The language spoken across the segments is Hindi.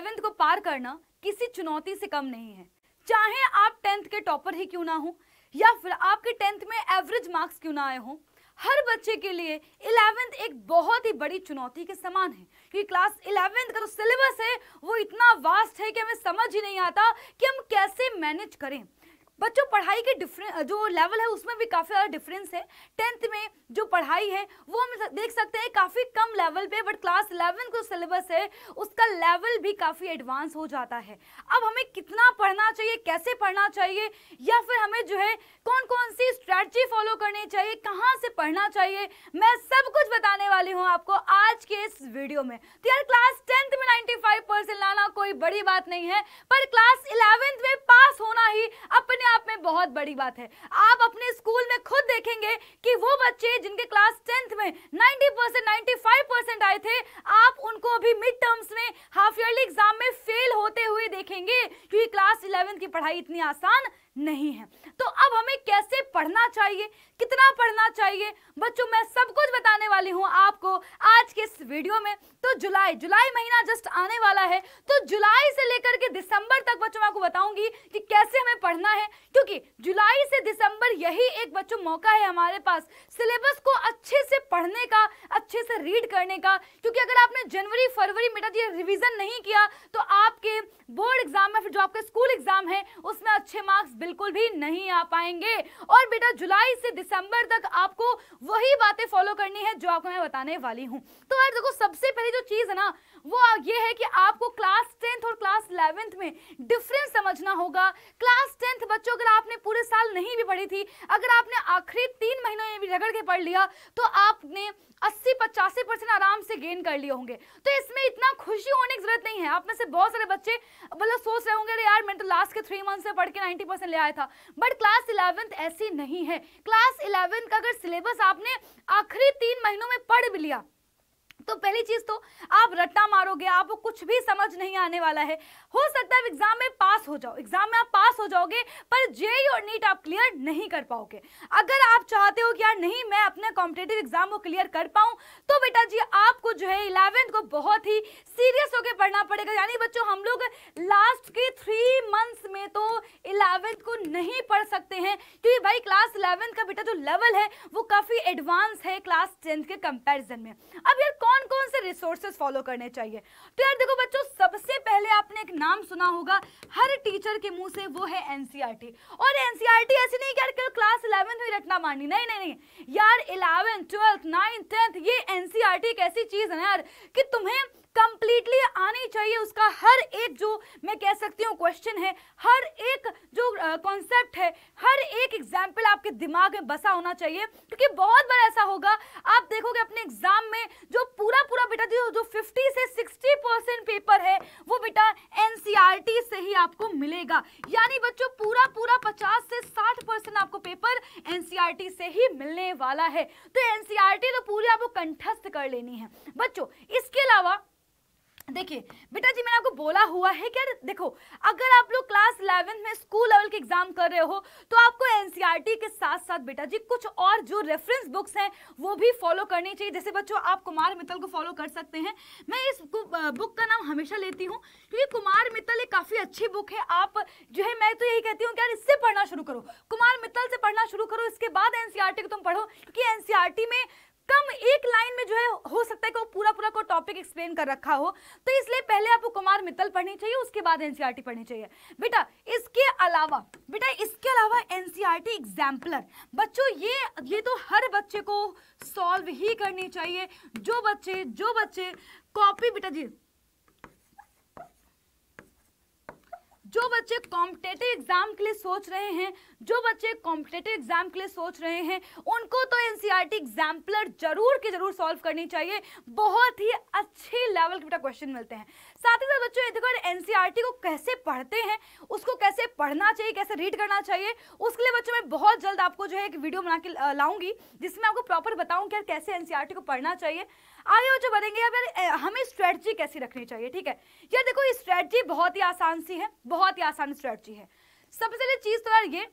सेवेंथ को पार करना किसी चुनौती से कम नहीं है चाहे आप टेंथ के टॉपर ही क्यों ना हो या फिर आपके टेंथ में एवरेज मार्क्स क्यों ना आए हों हर बच्चे के लिए इलेवेंथ एक बहुत ही बड़ी चुनौती के समान है कि क्लास इलेवेंथ का जो तो सिलेबस है वो इतना वास्ट है कि हमें समझ ही नहीं आता कि हम कैसे मैनेज करें बच्चों पढ़ाई के डिफरें जो लेवल है उसमें भी काफ़ी ज़्यादा डिफरेंस है टेंथ में जो पढ़ाई है वो हम देख सकते हैं काफ़ी कम लेवल पे बट क्लास इलेवन का सिलेबस है उसका लेवल भी काफ़ी एडवांस हो जाता है अब हमें कितना पढ़ना चाहिए कैसे पढ़ना चाहिए या फिर हमें जो है कौन कौन सी स्ट्रैटी फॉलो करनी चाहिए कहाँ से पढ़ना चाहिए मैं सब कुछ वाली हूँ आपको आज के इस वीडियो में तो यार क्लास टेंथ में 95 परसेंट लाना कोई बड़ी बात नहीं है पर क्लास इलेवेंथ में पास होना ही अपने आप में बहुत बड़ी बात है आप अपने स्कूल में खुद देखेंगे कि वो बच्चे जिनके क्लास टेंथ में नाइन्टी परसेंट परसेंट आए थे आप उनको अभी मिड टर्म्स में हाफ ईयरली एग्जाम में फेल होते हुए देखेंगे क्योंकि क्लास इलेवेंथ की पढ़ाई इतनी आसान नहीं है तो अब हमें कैसे पढ़ना चाहिए कितना पढ़ना चाहिए बच्चों मैं सब कुछ बताने वाली हूँ आप आपको आज के इस वीडियो में तो जुलाई जुलाई महीना जस्ट आने वाला है तो जुलाई से लेकर के दिसंबर तक बच्चों आपको बताऊंगी कि कैसे हमें पढ़ना है क्योंकि जुलाई से दिसंबर यही एक बच्चों मौका है हमारे पास सिलेबस को अच्छे से पढ़ने का अच्छे से रीड करने का क्योंकि अगर आपने जनवरी फरवरी में ये रिविजन नहीं किया तो आपके बोर्ड एग्जाम में फिर जो आपके स्कूल एग्जाम है उसमें अच्छे मार्क्स बिल्कुल भी नहीं आ पाएंगे और बेटा जुलाई से दिसंबर तक आपको वही बातें फॉलो करनी है जो आपको मैं बताने बताने वाली हूँ तो यार देखो सबसे पहली जो चीज़ है ना वो ये है कि आप इलेवेंथ में डिफरेंस समझना होगा क्लास टेंथ बच्चों अगर आपने पूरे साल नहीं भी पढ़ी थी अगर आपने आखिरी तीन महीनों में भी रगड़ के पढ़ लिया तो आपने अस्सी पचासी परसेंट आराम से गेन कर लिए होंगे तो इसमें इतना खुशी होने की जरूरत नहीं है आप में से बहुत सारे बच्चे मतलब सोच रहे होंगे यार मैं तो लास्ट के थ्री मंथ से पढ़ के नाइन्टी परसेंट ले आया था बट क्लास इलेवेंथ ऐसी नहीं है क्लास इलेवेंथ का अगर सिलेबस आपने आखिरी तीन महीनों में पढ़ भी लिया तो पहली चीज तो आप रट्टा मारोगे आपको कुछ भी समझ नहीं आने वाला है हो सकता है एग्जाम में पास हो जाओ एग्जाम में आप पास हो जाओगे पर जे e और नीट आप क्लियर नहीं कर पाओगे अगर आप चाहते हो कि यार नहीं मैं अपने कॉम्पिटेटिव एग्जाम को क्लियर कर पाऊं तो बेटा जी आपको जो है इलेवेंथ को बहुत ही सीरियस होके पढ़ना पड़ेगा यानी बच्चों हम लोग लास्ट के थ्री मंथ्स में तो इलेवेंथ को नहीं पढ़ सकते हैं क्योंकि भाई क्लास इलेवेंथ का बेटा जो लेवल है वो काफ़ी एडवांस है क्लास टेंथ के कंपैरिजन में अब यार कौन कौन से रिसोर्सेस फॉलो करने चाहिए तो यार देखो बच्चों सबसे पहले आपने एक नाम सुना होगा हर टीचर के मुंह से वो है एनसीआर e और एनसीईआरटी e ऐसी नहीं यार क्लास इलेवेंथ में रटना मारनी नहीं नहीं यार इलेवेंथ ट्वेल्थ नाइन्थ टेंथ ये एनसीआर e एक ऐसी चीज़ है यार कि तुम्हें कंप्लीटली आनी चाहिए उसका हर एक जो मैं कह सकती हूँ क्वेश्चन है हर एक जो कॉन्सेप्ट है हर एक एग्जाम्पल आपके दिमाग में बसा होना चाहिए क्योंकि बहुत बार ऐसा होगा आप देखोगे अपने एग्जाम में जो पूरा पूरा बेटा जो 50 से 60 परसेंट पेपर है वो बेटा एनसीईआरटी e से ही आपको मिलेगा यानी बच्चों पूरा पूरा पचास से साठ परसेंट आपको पेपर एनसीईआरटी e से ही मिलने वाला है तो एनसीईआरटी e तो पूरी आपको कंठस्थ कर लेनी है बच्चों देखिए बेटा जी मैंने आपको बोला हुआ है क्या देखो अगर आप लोग क्लास इलेवेंथ में स्कूल लेवल के एग्जाम कर रहे हो तो आपको एनसीईआरटी e के साथ साथ बेटा जी कुछ और जो रेफरेंस बुक्स हैं वो भी फॉलो करनी चाहिए जैसे बच्चों आप कुमार मित्तल को फॉलो कर सकते हैं मैं इस बुक का नाम हमेशा लेती हूँ क्योंकि कुमार मित्तल एक काफ़ी अच्छी बुक है आप जो है मैं तो यही कहती हूँ कि यार इससे पढ़ना शुरू करो कुमार मित्तल से पढ़ना शुरू करो इसके बाद एन e को तुम पढ़ो क्योंकि एन e में कम एक लाइन में जो है हो सकता है कि वो पूरा पूरा को टॉपिक एक्सप्लेन कर रखा हो तो इसलिए पहले आपको कुमार मित्तल पढ़नी चाहिए उसके बाद एनसीईआरटी e पढ़नी चाहिए बेटा इसके अलावा बेटा इसके अलावा एनसीईआरटी एग्जाम्पलर e बच्चों ये ये तो हर बच्चे को सॉल्व ही करनी चाहिए जो बच्चे जो बच्चे कॉपी बेटा जी जो बच्चे कॉम्पिटेटिव एग्जाम के लिए सोच रहे हैं जो बच्चे कॉम्पिटेटिव एग्जाम के लिए सोच रहे हैं उनको तो एनसीईआरटी एग्जाम्पलर e जरूर के जरूर सॉल्व करनी चाहिए बहुत ही अच्छे लेवल के बेटा क्वेश्चन मिलते हैं साथ ही साथ बच्चों इधर एनसीईआरटी e को कैसे पढ़ते हैं उसको कैसे पढ़ना चाहिए कैसे रीड करना चाहिए उसके लिए बच्चों मैं बहुत जल्द आपको जो है एक वीडियो बना के लाऊंगी जिसमें आपको प्रॉपर बताऊँ कि यार कैसे एनसीईआरटी e को पढ़ना चाहिए आगे बच्चों बनेंगे अब यार हमें स्ट्रेटजी कैसी रखनी चाहिए ठीक है यार देखो ये स्ट्रेटजी बहुत ही आसान सी है बहुत ही आसान स्ट्रेटजी है सबसे पहले चीज़ तो यार ये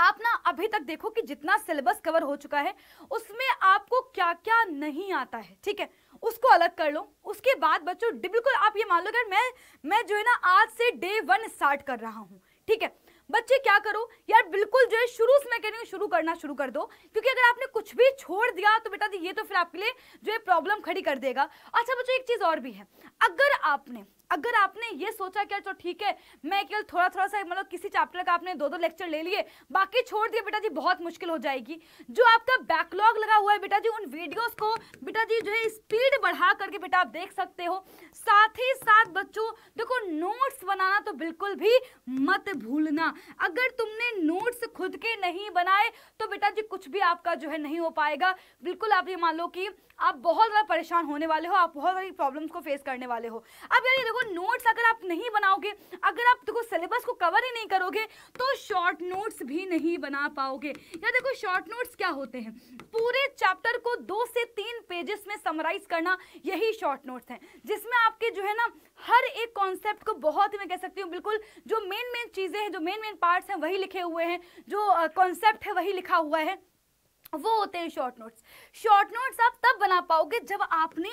आप ना अभी तक देखो कि जितना सिलेबस कवर हो चुका है उसमें आपको क्या क्या नहीं आता है ठीक है उसको अलग कर लो उसके बाद बच्चों बिल्कुल आप ये मान लो कि मैं मैं जो है ना आज से डे वन स्टार्ट कर रहा हूँ ठीक है बच्चे क्या करो यार बिल्कुल जो है शुरू से मैं कह रही हूँ शुरू करना शुरू कर दो क्योंकि अगर आपने कुछ भी छोड़ दिया तो बेटा ये तो फिर आपके लिए जो है प्रॉब्लम खड़ी कर देगा अच्छा बच्चों एक चीज़ और भी है अगर आपने अगर आपने ये सोचा कि अच्छा ठीक है मैं केवल थोड़ा थोड़ा सा मतलब किसी चैप्टर का आपने दो दो लेक्चर ले लिए बाकी छोड़ दिए बेटा जी बहुत मुश्किल हो जाएगी जो आपका बैकलॉग लगा हुआ है बेटा जी उन वीडियोस को बेटा जी जो है स्पीड बढ़ा करके बेटा आप देख सकते हो साथ ही साथ बच्चों देखो नोट्स बनाना तो बिल्कुल भी मत भूलना अगर तुमने नोट्स खुद के नहीं बनाए तो बेटा जी कुछ भी आपका जो है नहीं हो पाएगा बिल्कुल आप ये मान लो कि आप बहुत ज़्यादा परेशान होने वाले हो आप बहुत सारी प्रॉब्लम्स को फेस करने वाले हो अब यार ये देखो नोट्स अगर आप नहीं बनाओगे अगर आप देखो सिलेबस को कवर ही नहीं करोगे तो शॉर्ट नोट्स भी नहीं बना पाओगे यार देखो शॉर्ट नोट्स क्या होते हैं पूरे चैप्टर को दो से तीन पेजेस में समराइज करना यही शॉर्ट नोट्स हैं जिसमें आप आपके जो है ना हर एक कॉन्सेप्ट को बहुत ही मैं कह सकती हूँ बिल्कुल जो मेन मेन चीज़ें हैं जो मेन मेन पार्ट्स हैं वही लिखे हुए हैं जो कॉन्सेप्ट है वही लिखा हुआ है वो होते हैं शॉर्ट नोट्स शॉर्ट नोट्स आप तब बना पाओगे जब आपने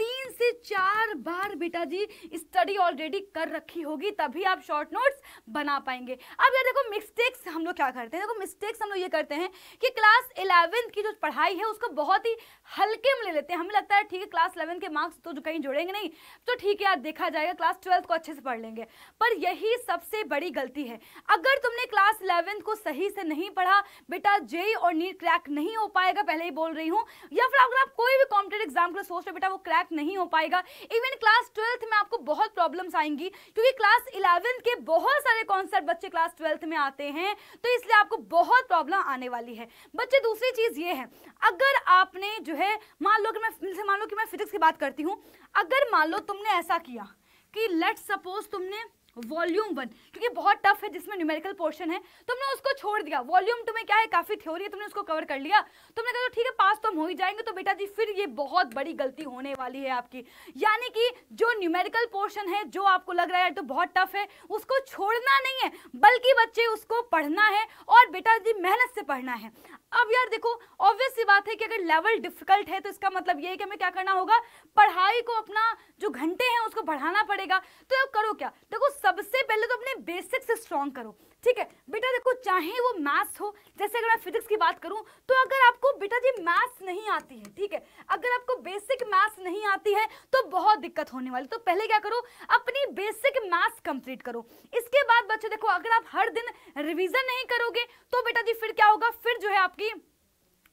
तीन से चार बार बेटा जी स्टडी ऑलरेडी कर रखी होगी तभी आप शॉर्ट नोट्स बना पाएंगे अब यार देखो मिस्टेक्स हम लोग क्या करते हैं देखो मिस्टेक्स हम लोग ये करते हैं कि क्लास इलेवेंथ की जो पढ़ाई है उसको बहुत ही हल्के में ले लेते हैं हमें लगता है ठीक है क्लास इलेवेंथ के मार्क्स तो कहीं जुड़ेंगे नहीं तो ठीक है यार देखा जाएगा क्लास ट्वेल्थ को अच्छे से पढ़ लेंगे पर यही सबसे बड़ी गलती है अगर तुमने क्लास इलेवेंथ को सही से नहीं पढ़ा बेटा जेई और नीट क्रैक नहीं नहीं हो पाएगा पहले ही बोल रही हूँ या फिर अगर आप कोई भी कॉम्पिटेटिव एग्जाम के लिए सोच रहे बेटा वो क्रैक नहीं हो पाएगा इवन क्लास ट्वेल्थ में आपको बहुत प्रॉब्लम्स आएंगी क्योंकि क्लास इलेवेंथ के बहुत सारे कॉन्सेप्ट बच्चे क्लास ट्वेल्थ में आते हैं तो इसलिए आपको बहुत प्रॉब्लम आने वाली है बच्चे दूसरी चीज़ ये है अगर आपने जो है मान लो कि मैं मान लो कि मैं फिजिक्स की बात करती हूँ अगर मान लो तुमने ऐसा किया कि लेट सपोज तुमने वॉल्यूम वन क्योंकि बहुत टफ है जिसमें न्यूमेरिकल पोर्शन है तुमने उसको छोड़ दिया वॉल्यूम तुम्हें क्या है काफ़ी थ्योरी है तुमने उसको कवर कर लिया तुमने कहा तो ठीक है पास तो हम हो ही जाएंगे तो बेटा जी फिर ये बहुत बड़ी गलती होने वाली है आपकी यानी कि जो न्यूमेरिकल पोर्शन है जो आपको लग रहा है तो बहुत टफ है उसको छोड़ना नहीं है बल्कि बच्चे उसको पढ़ना है और बेटा जी मेहनत से पढ़ना है अब यार देखो ऑब्वियस सी बात है कि अगर लेवल डिफिकल्ट है तो इसका मतलब ये है कि हमें क्या करना होगा पढ़ाई को अपना जो घंटे हैं उसको बढ़ाना पड़ेगा तो अब करो क्या देखो सबसे पहले तो अपने बेसिक्स स्ट्रॉन्ग करो ठीक है बेटा देखो चाहे वो मैथ्स हो जैसे अगर मैं फिजिक्स की बात करूं तो अगर आपको बेटा जी मैथ्स नहीं आती है ठीक है अगर आपको बेसिक मैथ्स नहीं आती है तो बहुत दिक्कत होने वाली तो पहले क्या करो अपनी बेसिक मैथ्स कंप्लीट करो इसके बाद बच्चे देखो अगर आप हर दिन रिविजन नहीं करोगे तो बेटा जी फिर क्या होगा फिर जो है आपकी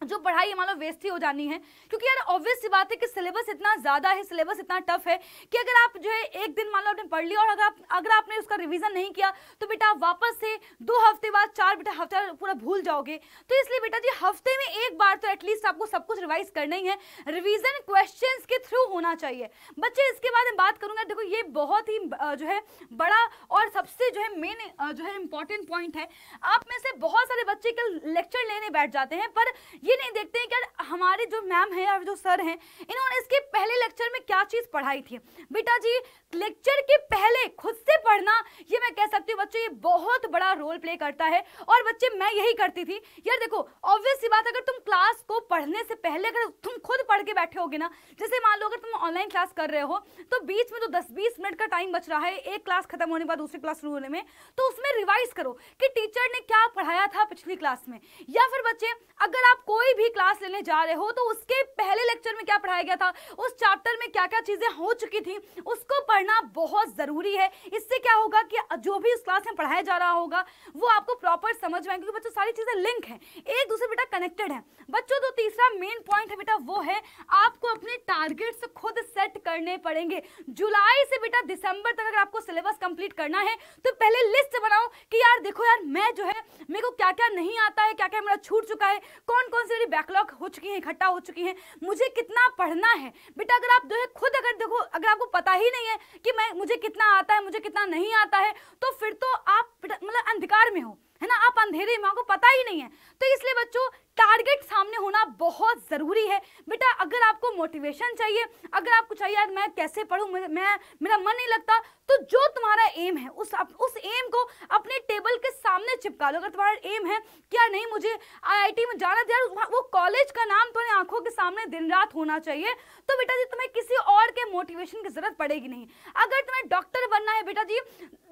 जो पढ़ाई मान लो वेस्ट ही हो जानी है क्योंकि यार ऑब्वियस सी बात है कि सिलेबस इतना ज़्यादा है सिलेबस इतना टफ है कि अगर आप जो है एक दिन मान लो आपने पढ़ लिया और अगर आप अगर आपने उसका रिवीजन नहीं किया तो बेटा आप वापस से दो हफ्ते बाद चार बेटा हफ्ते पूरा भूल जाओगे तो इसलिए बेटा जी हफ्ते में एक बार तो एटलीस्ट आपको सब कुछ रिवाइज करना ही है रिविजन क्वेश्चन के थ्रू होना चाहिए बच्चे इसके बाद में बात करूंगा देखो ये बहुत ही जो है बड़ा और सबसे जो है मेन जो है इंपॉर्टेंट पॉइंट है आप में से बहुत सारे बच्चे कल लेक्चर लेने बैठ जाते हैं पर ये नहीं देखते हैं कि हमारे जो मैम हैं और जो सर हैं इन्होंने इसके पहले लेक्चर में क्या चीज़ पढ़ाई थी बेटा जी लेक्चर के पहले खुद से पढ़ना ये मैं कह सकती हूँ बच्चों ये बहुत बड़ा रोल प्ले करता है और बच्चे मैं यही करती थी यार देखो ऑब्वियस बात अगर तुम क्लास को पढ़ने से पहले अगर तुम खुद पढ़ के बैठे होगे ना जैसे मान लो अगर तुम ऑनलाइन क्लास कर रहे हो तो बीच में जो दस बीस मिनट का टाइम बच रहा है एक क्लास खत्म होने के बाद दूसरी क्लास शुरू होने में तो उसमें रिवाइज करो कि टीचर ने क्या पढ़ाया था पिछली क्लास में या फिर बच्चे अगर आप कोई कोई भी क्लास लेने जा रहे हो तो उसके पहले लेक्चर में क्या पढ़ाया गया था उस चैप्टर में क्या क्या चीज़ें हो चुकी थी उसको पढ़ना बहुत ज़रूरी है इससे क्या होगा कि जो भी उस क्लास में पढ़ाया जा रहा होगा वो आपको प्रॉपर समझ में क्योंकि बच्चों सारी चीज़ें लिंक है एक दूसरे बेटा कनेक्टेड है बच्चों तो तीसरा मेन पॉइंट है बेटा वो है आपको अपने टारगेट्स खुद सेट करने पड़ेंगे जुलाई से बेटा दिसंबर तक अगर आपको सिलेबस कंप्लीट करना है तो पहले लिस्ट बनाओ कि यार देखो यार मैं जो है मेरे को क्या क्या नहीं आता है क्या क्या मेरा छूट चुका है कौन कौन मेरी बैकलॉग हो चुकी है इकट्ठा हो चुकी है मुझे कितना पढ़ना है बेटा अगर आप जो है खुद अगर देखो अगर आपको पता ही नहीं है कि मैं मुझे कितना आता है मुझे कितना नहीं आता है तो फिर तो आप मतलब अंधकार में हो है ना आप अंधेरे में आपको पता ही नहीं है तो इसलिए बच्चों टारगेट सामने होना बहुत ज़रूरी है बेटा अगर आपको मोटिवेशन चाहिए अगर आपको चाहिए यार मैं कैसे पढ़ू मैं मेरा मन नहीं लगता तो जो तुम्हारा एम है उस अप, उस एम को अपने टेबल के सामने चिपका लो अगर तुम्हारा एम है क्या नहीं मुझे आईआईटी में जाना था वो कॉलेज का नाम तुम्हारी आंखों के सामने दिन रात होना चाहिए तो बेटा जी तुम्हें किसी और के मोटिवेशन की जरूरत पड़ेगी नहीं अगर तुम्हें डॉक्टर बनना है बेटा जी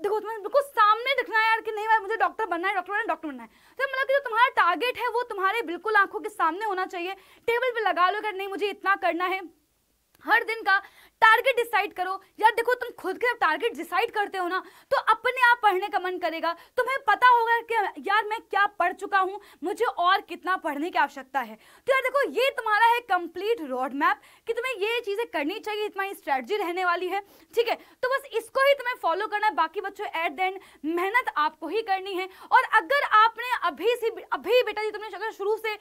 देखो तुम्हें बिल्कुल सामने दिखना है यार कि नहीं मुझे डॉक्टर बनना है डॉक्टर बनना है डॉक्टर बनना है तो मतलब जो तुम्हारा टारगेट है वो तुम्हारे बिल्कुल आंखों के सामने होना चाहिए टेबल पे लगा लो अगर नहीं मुझे इतना करना है हर दिन का टारगेट डिसाइड करो यार देखो तुम खुद के टारगेट डिसाइड करते हो ना तो अपने आप पढ़ने का मन करेगा तुम्हें पता होगा कि यार मैं क्या पढ़ चुका हूँ मुझे और कितना पढ़ने की आवश्यकता है तो यार देखो ये तुम्हारा है कंप्लीट रोड मैप कि तुम्हें ये चीज़ें करनी चाहिए तुम्हारी स्ट्रेटजी रहने वाली है ठीक है तो बस इसको ही तुम्हें फॉलो करना है बाकी बच्चों एट द एंड मेहनत आपको ही करनी है और अगर आपने अभी से अभी बेटा जी तुमने अगर शुरू से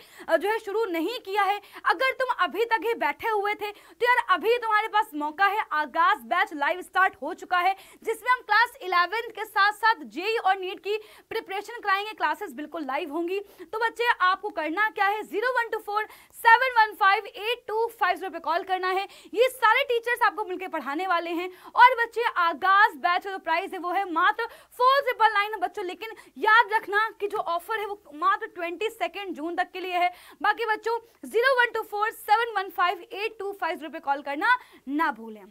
जो है शुरू नहीं किया है अगर तुम अभी तक ही बैठे हुए थे तो यार अभी तुम्हारे पास मौका है आगाज बैच लाइव स्टार्ट हो चुका है जिसमें हम क्लास इलेवेंथ के साथ साथ जेई और नीट की प्रिपरेशन कराएंगे क्लासेस बिल्कुल लाइव होंगी तो बच्चे आपको करना क्या है zero one two four seven one five eight two five zero पे कॉल करना है ये सारे टीचर्स आपको मिलकर पढ़ाने वाले हैं और बच्चे आगाज बैच का जो प्राइस है वो है मात्र फोर ट्रिपल नाइन बच्चों लेकिन याद रखना कि जो ऑफर ऑफर है वो मात्र ट्वेंटी सेकेंड जून तक के लिए है बाकी बच्चों zero one two four seven one five eight two five पे कॉल करना ना भूलें